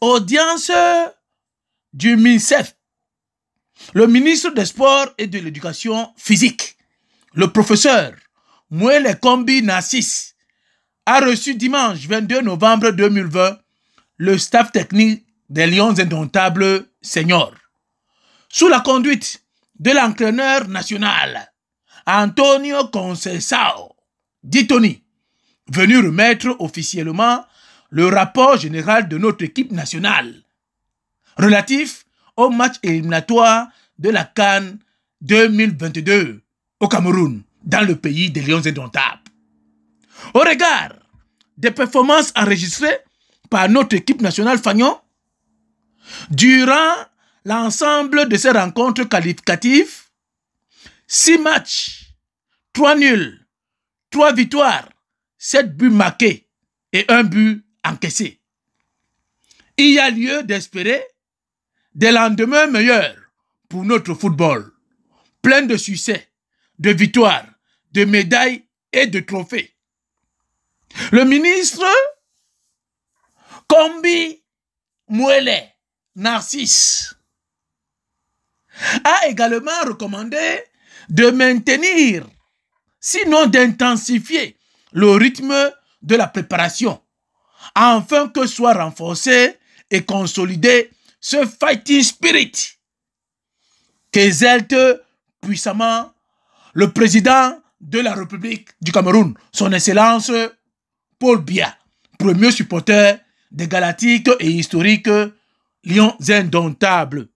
audience du MINCEF, le ministre des Sports et de l'Éducation physique, le professeur Mouele Kombi Nassis, a reçu dimanche 22 novembre 2020 le staff technique des Lions Indomptables Seniors. Sous la conduite de l'entraîneur national, Antonio Concesao, dit Tony, venu remettre officiellement le rapport général de notre équipe nationale relatif au match éliminatoire de la Cannes 2022 au Cameroun, dans le pays des Lions indomptables. Au regard des performances enregistrées par notre équipe nationale Fagnon, durant l'ensemble de ces rencontres qualificatives, 6 matchs, 3 nuls, 3 victoires, 7 buts marqués et 1 but encaissé. Il y a lieu d'espérer des lendemains meilleurs pour notre football, plein de succès, de victoires, de médailles et de trophées. Le ministre Kombi Mouele Narcisse a également recommandé de maintenir, sinon d'intensifier, le rythme de la préparation afin que soit renforcé et consolidé ce fighting spirit qu'exalte puissamment le président de la République du Cameroun, son Excellence Paul Biya, premier supporter des Galactiques et historiques Lions indomptables.